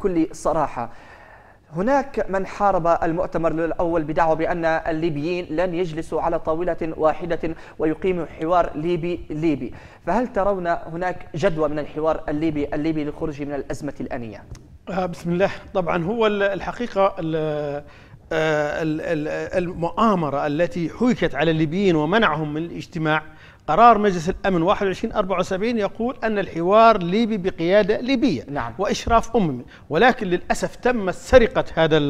بكل صراحة هناك من حارب المؤتمر الأول بدعوى بأن الليبيين لن يجلسوا على طاولة واحدة ويقيموا حوار ليبي ليبي فهل ترون هناك جدوى من الحوار الليبي الليبي للخروج من الأزمة الأنية؟ آه، بسم الله طبعا هو الحقيقة آه، المؤامرة التي حوكت على الليبيين ومنعهم من الاجتماع قرار مجلس الأمن 2174 يقول أن الحوار ليبي بقيادة ليبية نعم. وإشراف أممي ولكن للأسف تمت سرقة هذا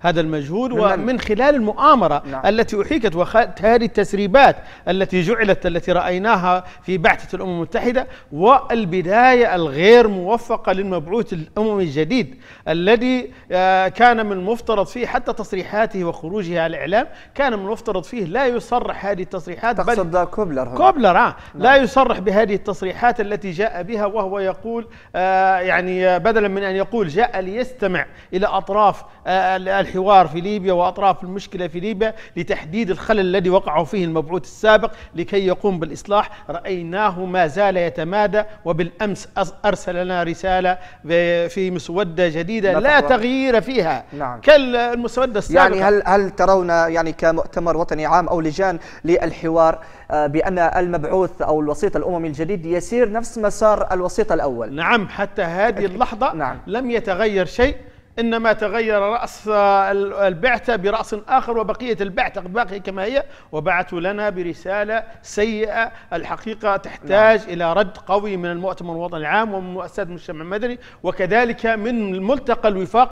هذا المجهود ومن خلال المؤامرة نعم. التي أحيكت وهذه التسريبات التي جعلت التي رأيناها في بعثة الأمم المتحدة والبداية الغير موفقة للمبعوث الأممي الجديد الذي آه، كان من المفترض فيه حتى تصريحاته وخروجه على الإعلام كان من المفترض فيه لا يصرح هذه التصريحات تقصد بل كوبلر كوبلر آه. لا نعم. يصرح بهذه التصريحات التي جاء بها وهو يقول آه يعني بدلا من أن يقول جاء ليستمع إلى أطراف آه الحوار في ليبيا وأطراف المشكلة في ليبيا لتحديد الخلل الذي وقع فيه المبعوث السابق لكي يقوم بالإصلاح رأيناه ما زال يتمادى وبالأمس أرسل لنا رسالة في مسودة جديدة لا تغيير فيها نعم. كالمسودة السابقة يعني هل, هل ترون يعني كمؤتمر وطني عام أو لجان للحوار آه، بأن المبعوث أو الوسيط الأممي الجديد يسير نفس مسار الوسيط الأول نعم حتى هذه اللحظة نعم. لم يتغير شيء انما تغير راس البعثه براس اخر وبقيه البعثه باقي كما هي وبعثوا لنا برساله سيئه الحقيقه نعم. تحتاج نعم. الى رد قوي من المؤتمر الوطني العام ومن مؤسسات المجتمع المدني وكذلك من الملتقى الوفاق